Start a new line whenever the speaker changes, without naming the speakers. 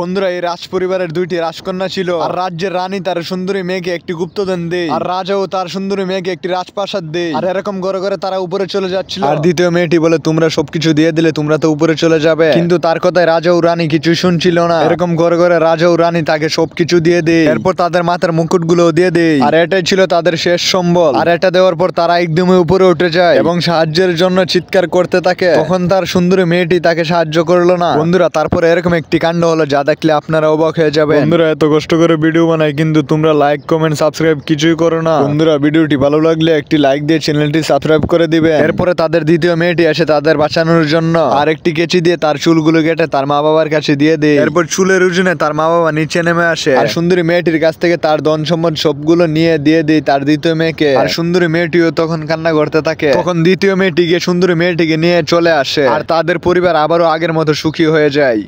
বন্ধুরা এই রাজ পরিবারের দুইটি রাজকন্যা ছিল আর রাজ্যের রানী তার সুন্দরী মেয়েকে একটি গুপ্তদান দেয় আর রাজাও তার সুন্দরী মেয়েকে একটি রাজপ্রাসাদ দেয় আর এরকম ঘরে ঘরে তারা উপরে চলে যাচ্ছিল আর দ্বিতীয় মেয়েটি বলে তোমরা সবকিছু দিয়ে দিলে তোমরা তো উপরে চলে যাবে কিন্তু তার কথায় রাজা ও রানী কিছু শুনছিল না এরকম ঘরে ঘরে রাজা ও রানী তাকে সবকিছু দিয়ে দেয় এরপর তাদের মাথার মুকুট গুলো দিয়ে দেয় আর এটাই ছিল তাদের শেষ সম্বল আর এটা দেওয়ার পর তারা একদমই উপরে উঠে যায় এবং সাহায্যের জন্য চিৎকার করতে থাকে তখন তার সুন্দরী মেয়েটি তাকে সাহায্য করলো না বন্ধুরা তারপর এরকম একটি কাণ্ড হলো যা দেখলে আপনারা অবাক হয়ে যাবে বন্ধুরা এত কষ্ট করে ভিডিও বানাই কিন্তু তোমরা লাইক কমেন্ট সাবস্ক্রাইব কিছুই করো না বন্ধুরা ভিডিওটি ভালো লাগলে একটি লাইক দিয়ে চ্যানেলটি সাবস্ক্রাইব করে দিবে এরপরে তাদের দ্বিতীয় মেয়েটি আসে তাদের বাঁচানোর জন্য আরেকটি কেচি দিয়ে তার চুলগুলো কেটে তার মা বাবার কাছে দিয়ে দেয় এরপর চুলের উজনে তার মা বাবা নিচে নেমে আসে আর সুন্দরী মেয়েটির কাছ থেকে তার ধন সম্মত সবগুলো নিয়ে দিয়ে দেয় তার দ্বিতীয় মেয়েকে আর সুন্দরী মেয়েটিও তখন কান্না করতে থাকে তখন দ্বিতীয় মেয়েটি গিয়ে সুন্দরী মেয়েটিকে নিয়ে চলে আসে আর তাদের পরিবার আবারও আগের মতো সুখী হয়ে যায়